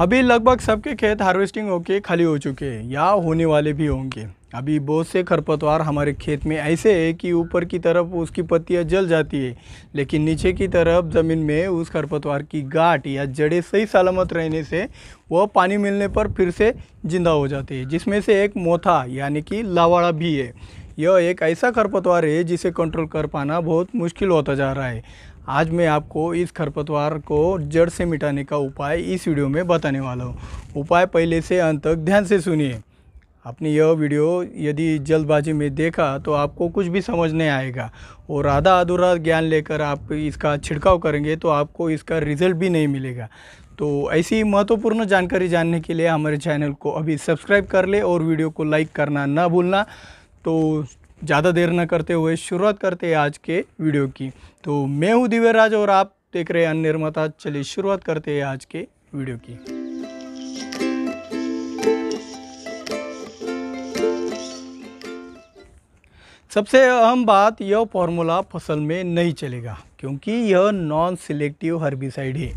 अभी लगभग सबके खेत हार्वेस्टिंग होके खाली हो चुके हैं या होने वाले भी होंगे अभी बहुत से खरपतवार हमारे खेत में ऐसे है कि ऊपर की तरफ उसकी पत्तियाँ जल जाती है लेकिन नीचे की तरफ ज़मीन में उस खरपतवार की गाठ या जड़ें सही सलामत रहने से वह पानी मिलने पर फिर से जिंदा हो जाती है जिसमें से एक मोथा यानी कि लावाड़ा भी है यह एक ऐसा खरपतवार है जिसे कंट्रोल कर पाना बहुत मुश्किल होता जा रहा है आज मैं आपको इस खरपतवार को जड़ से मिटाने का उपाय इस वीडियो में बताने वाला हूँ उपाय पहले से अंत तक ध्यान से सुनिए आपने यह वीडियो यदि जल्दबाजी में देखा तो आपको कुछ भी समझ नहीं आएगा और आधा अधूरा ज्ञान लेकर आप इसका छिड़काव करेंगे तो आपको इसका रिजल्ट भी नहीं मिलेगा तो ऐसी महत्वपूर्ण जानकारी जानने के लिए हमारे चैनल को अभी सब्सक्राइब कर ले और वीडियो को लाइक करना ना भूलना तो ज़्यादा देर न करते हुए शुरुआत करते हैं आज के वीडियो की तो मैं हूँ दिव्यराज और आप देख रहे हैं निर्माता चलिए शुरुआत करते हैं आज के वीडियो की सबसे अहम बात यह फॉर्मूला फसल में नहीं चलेगा क्योंकि यह नॉन सिलेक्टिव हर्बिसाइड है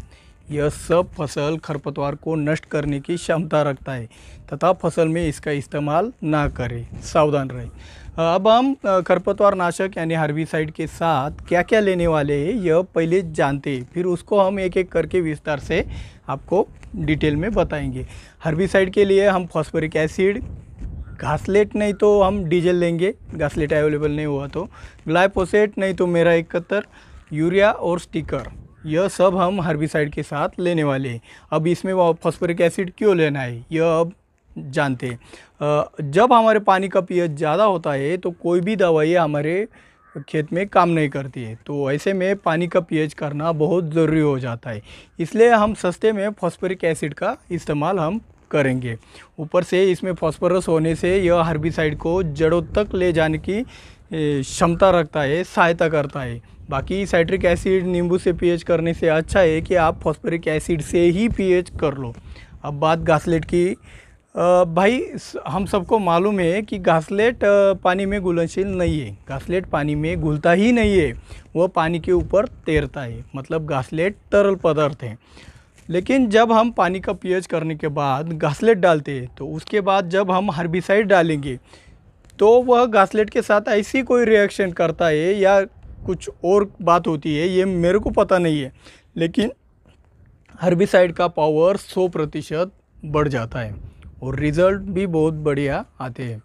यह सब फसल खरपतवार को नष्ट करने की क्षमता रखता है तथा फसल में इसका इस्तेमाल ना करें सावधान रहें अब हम खरपतवार नाशक यानी हार्बिसाइड के साथ क्या क्या लेने वाले हैं यह पहले जानते हैं फिर उसको हम एक एक करके विस्तार से आपको डिटेल में बताएंगे हर्बिसाइड के लिए हम फॉस्फोरिक एसिड घासलेट नहीं तो हम डीजल लेंगे घासलेट अवेलेबल नहीं हुआ तो ग्लाइपोसेट नहीं तो मेरा इकहत्तर यूरिया और स्टिकर यह सब हम हर्बिसाइड के साथ लेने वाले हैं अब इसमें फॉस्फोरिक एसिड क्यों लेना है यह अब जानते हैं जब हमारे पानी का पीएच ज़्यादा होता है तो कोई भी दवाई हमारे खेत में काम नहीं करती है तो ऐसे में पानी का पीएच करना बहुत ज़रूरी हो जाता है इसलिए हम सस्ते में फॉस्फोरिक एसिड का इस्तेमाल हम करेंगे ऊपर से इसमें फॉस्फोरस होने से यह हर्बिसाइड को जड़ों तक ले जाने की क्षमता रखता है सहायता करता है बाकी साइट्रिक एसिड नींबू से पीएच करने से अच्छा है कि आप फॉस्फोरिक एसिड से ही पीएच कर लो अब बात घासलेट की भाई हम सबको मालूम है कि घासलेट पानी में घुलनशील नहीं है घासलेट पानी में घुलता ही नहीं है वह पानी के ऊपर तैरता है मतलब घासलेट तरल पदार्थ है लेकिन जब हम पानी का पीएच करने के बाद घासलेट डालते हैं तो उसके बाद जब हम हर्बिसाइड डालेंगे तो वह घासलेट के साथ ऐसी कोई रिएक्शन करता है या कुछ और बात होती है ये मेरे को पता नहीं है लेकिन हर्बिसाइड का पावर सौ प्रतिशत बढ़ जाता है और रिज़ल्ट भी बहुत बढ़िया आते हैं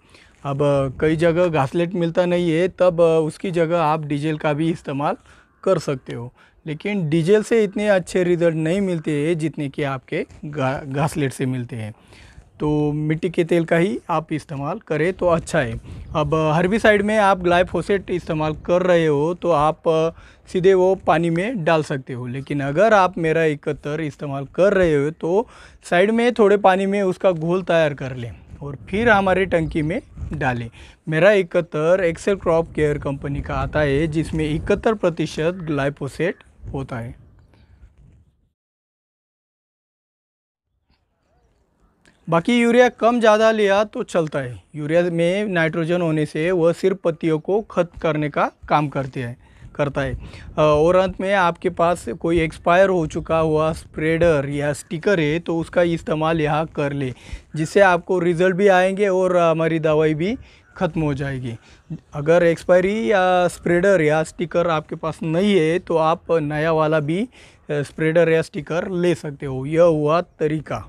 अब कई जगह घासलेट मिलता नहीं है तब उसकी जगह आप डीजल का भी इस्तेमाल कर सकते हो लेकिन डीजल से इतने अच्छे रिज़ल्ट नहीं मिलते हैं जितने कि आपके घासलेट से मिलते हैं तो मिट्टी के तेल का ही आप इस्तेमाल करें तो अच्छा है अब हर्बी साइड में आप ग्लाइफोसेट इस्तेमाल कर रहे हो तो आप सीधे वो पानी में डाल सकते हो लेकिन अगर आप मेरा इकहत्तर इस्तेमाल कर रहे हो तो साइड में थोड़े पानी में उसका घोल तैयार कर लें और फिर हमारे टंकी में डालें मेरा इकहत्तर एक्सेल क्रॉप केयर कंपनी का आता है जिसमें इकहत्तर प्रतिशत ग्लाइफोसेट होता है बाकी यूरिया कम ज़्यादा लिया तो चलता है यूरिया में नाइट्रोजन होने से वह सिर्फ पत्तियों को खत करने का काम करते हैं करता है और अंत में आपके पास कोई एक्सपायर हो चुका हुआ स्प्रेडर या स्टिकर है तो उसका इस्तेमाल यहाँ कर ले जिससे आपको रिज़ल्ट भी आएंगे और हमारी दवाई भी ख़त्म हो जाएगी अगर एक्सपायरी या स्प्रेडर या स्टिकर आपके पास नहीं है तो आप नया वाला भी स्प्रेडर या स्टिकर ले सकते हो यह हुआ तरीका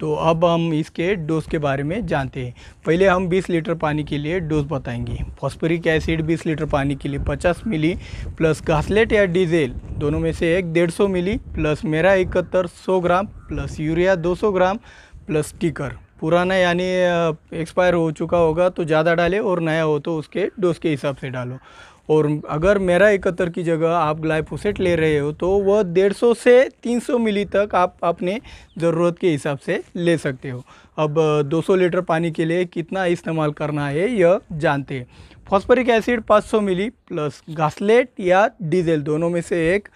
तो अब हम इसके डोज के बारे में जानते हैं पहले हम 20 लीटर पानी के लिए डोज बताएंगे फॉस्फोरिक एसिड 20 लीटर पानी के लिए 50 मिली प्लस घासलेट या डीजल दोनों में से एक डेढ़ सौ मिली प्लस मेरा इकहत्तर सौ gram plus urea 200 gram plus टीकर पुराना यानी एक्सपायर हो चुका होगा तो ज़्यादा डाले और नया हो तो उसके डोज के हिसाब से डालो और अगर मेरा इकहत्तर की जगह आप ग्लाइफोसेट ले रहे हो तो वह डेढ़ सौ से तीन सौ मिली तक आप अपने ज़रूरत के हिसाब से ले सकते हो अब 200 लीटर पानी के लिए कितना इस्तेमाल करना है यह जानते हैं फॉस्फोरिक एसिड 500 मिली प्लस घासलेट या डीजल दोनों में से एक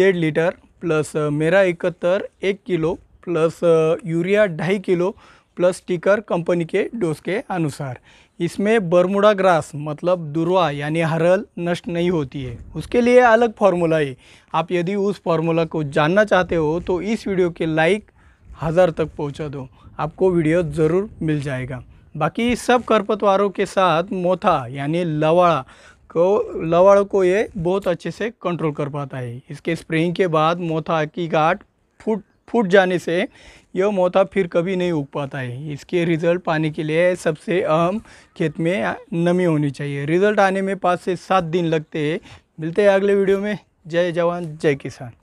डेढ़ लीटर प्लस मेरा इकहत्तर एक किलो प्लस यूरिया ढाई किलो प्लस टीकर कंपनी के डोज के अनुसार इसमें बरमुड़ा ग्रास मतलब दुर्वा यानी हरल नष्ट नहीं होती है उसके लिए अलग फार्मूला है आप यदि उस फार्मूला को जानना चाहते हो तो इस वीडियो के लाइक हज़ार तक पहुंचा दो आपको वीडियो ज़रूर मिल जाएगा बाकी सब खरपतवारों के साथ मोथा यानी लवाड़ा को लवाड़ को ये बहुत अच्छे से कंट्रोल कर पाता है इसके स्प्रेइंग के बाद मोथा की गाठ फूट फूट जाने से यह मोता फिर कभी नहीं उग पाता है इसके रिज़ल्ट पाने के लिए सबसे अहम खेत में नमी होनी चाहिए रिज़ल्ट आने में पाँच से सात दिन लगते हैं मिलते हैं अगले वीडियो में जय जवान जय किसान